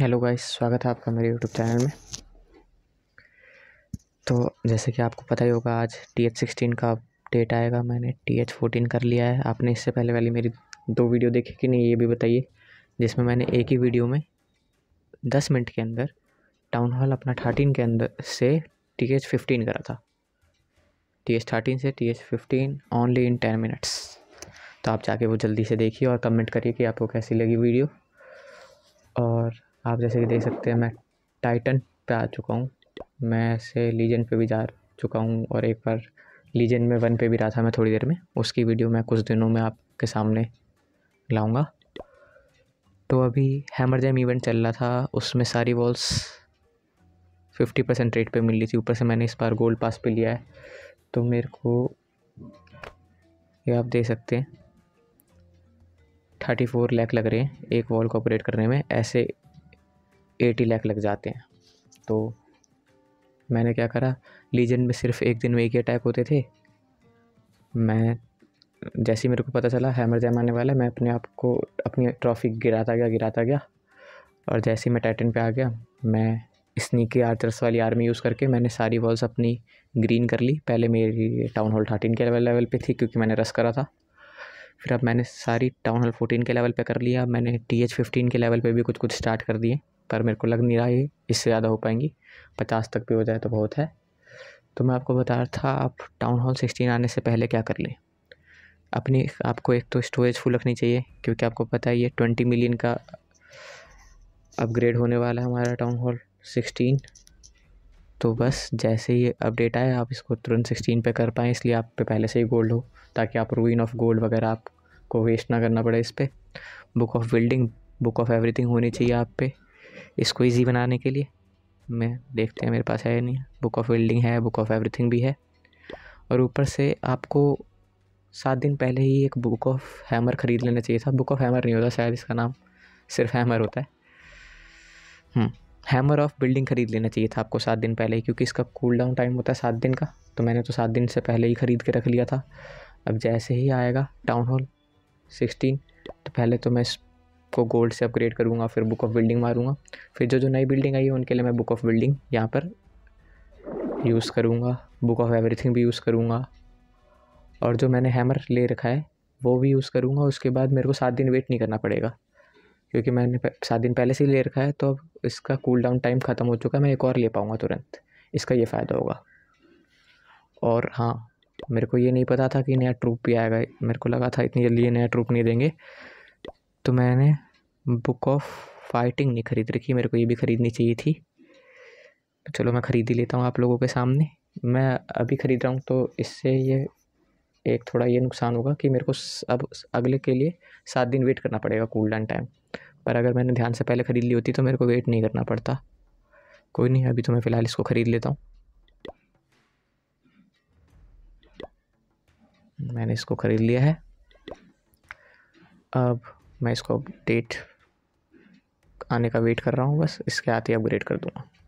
hello guys स्वागत है आपका मेरे यूट्यूब चैनल में तो जैसे कि आपको पता ही होगा आज टी एच सिक्सटीन का अपडेट आएगा मैंने टी एच फोर्टीन कर लिया है आपने इससे पहले वाली मेरी दो वीडियो देखी कि नहीं ये भी बताइए जिसमें मैंने एक ही वीडियो में दस मिनट के अंदर टाउन हॉल अपना थर्टीन के अंदर से टी एच फिफ्टीन करा था टी एच थर्टीन से T H fifteen only in ten minutes तो आप जाके वो जल्दी से देखिए और कमेंट करिए कि आपको कैसी लगी वीडियो और आप जैसे कि देख सकते हैं मैं टाइटन पे आ चुका हूँ मैं से लीजेंड पे भी जा चुका हूँ और एक बार लीजेंड में वन पे भी रहा था मैं थोड़ी देर में उसकी वीडियो मैं कुछ दिनों में आपके सामने लाऊँगा तो अभी हैमर जैम इवेंट चल रहा था उसमें सारी वॉल्स फिफ्टी परसेंट रेट पर मिल रही थी ऊपर से मैंने इस बार गोल्ड पास पे लिया है तो मेरे को ये आप देख सकते हैं थर्टी फोर लैख लग रहे हैं एक वॉल को ऑपरेट करने में ऐसे एटी लाख लग जाते हैं तो मैंने क्या करा लीजन में सिर्फ एक दिन में एक ही अटैक होते थे मैं जैसे ही मेरे को पता चला हैमर जैम आने वाला मैं अपने आप को अपनी ट्रॉफी गिराता गया गिराता गया और जैसे ही मैं टाइटन पे आ गया मैं स्नीकी आर्चर्स वाली आर्मी यूज़ करके मैंने सारी वॉल्स अपनी ग्रीन कर ली पहले मेरी टाउन हॉल थर्टीन के लेवल लेवल पे थी क्योंकि मैंने रस करा था फिर अब मैंने सारी टाउन हॉल फोर्टीन के लेवल पे कर लिया मैंने टी एच फिफ्टीन के लेवल पे भी कुछ कुछ स्टार्ट कर दिए पर मेरे को लग नहीं रहा है इससे ज़्यादा हो पाएंगी पचास तक भी हो जाए तो बहुत है तो मैं आपको बता रहा था आप टाउन हॉल सिक्सटीन आने से पहले क्या कर लें अपनी आपको एक तो स्टोरेज फुल रखनी चाहिए क्योंकि आपको पता है ये ट्वेंटी मिलियन का अपग्रेड होने वाला है हमारा टाउन हॉल सिक्सटीन तो बस जैसे ही अपडेट आए आप इसको तुरंत सिक्सटीन पे कर पाएँ इसलिए आप पे पहले से ही गोल्ड हो ताकि आप रूइन ऑफ गोल्ड वगैरह आपको वेस्ट ना करना पड़े इस पर book of building book of everything होनी चाहिए आप पे इसको ईजी बनाने के लिए मैं देखते हैं मेरे पास है नहीं बुक ऑफ बिल्डिंग है बुक ऑफ एवरीथिंग भी है और ऊपर से आपको सात दिन पहले ही एक बुक ऑफ हैमर ख़रीद लेना चाहिए था बुक ऑफ हैमर नहीं होता शायद इसका नाम सिर्फ हैमर होता है हैमर ऑफ बिल्डिंग ख़रीद लेना चाहिए था आपको सात दिन पहले ही क्योंकि इसका कूल डाउन टाइम होता है सात दिन का तो मैंने तो सात दिन से पहले ही ख़रीद के रख लिया था अब जैसे ही आएगा टाउन हॉल सिक्सटीन तो पहले तो मैं को गोल्ड से अपग्रेड करूँगा फिर बुक ऑफ बिल्डिंग मारूँगा फिर जो जो नई बिल्डिंग आई है उनके लिए मैं बुक ऑफ बिल्डिंग यहाँ पर यूज़ करूँगा बुक ऑफ एवरीथिंग भी यूज़ करूँगा और जो मैंने हैमर ले रखा है वो भी यूज़ करूँगा उसके बाद मेरे को सात दिन वेट नहीं करना पड़ेगा क्योंकि मैंने सात दिन पहले से ही ले रखा है तो अब इसका कूल डाउन टाइम ख़त्म हो चुका है मैं एक और ले पाऊँगा तुरंत इसका ये फ़ायदा होगा और हाँ मेरे को ये नहीं पता था कि नया ट्रूप भी आएगा मेरे को लगा था इतनी जल्दी ये नया ट्रूप नहीं देंगे तो मैंने बुक ऑफ फाइटिंग नहीं ख़रीद रखी मेरे को ये भी ख़रीदनी चाहिए थी तो चलो मैं ख़रीद ही लेता हूँ आप लोगों के सामने मैं अभी ख़रीद रहा हूँ तो इससे ये एक थोड़ा ये नुकसान होगा कि मेरे को अब अगले के लिए सात दिन वेट करना पड़ेगा कूल डाउन टाइम पर अगर मैंने ध्यान से पहले ख़रीद ली होती तो मेरे को वेट नहीं करना पड़ता कोई नहीं अभी तो मैं फ़िलहाल इसको ख़रीद लेता हूँ मैंने इसको ख़रीद लिया है अब मैं इसको अपडेट आने का वेट कर रहा हूँ बस इसके आते ही अपग्रेड कर दूँगा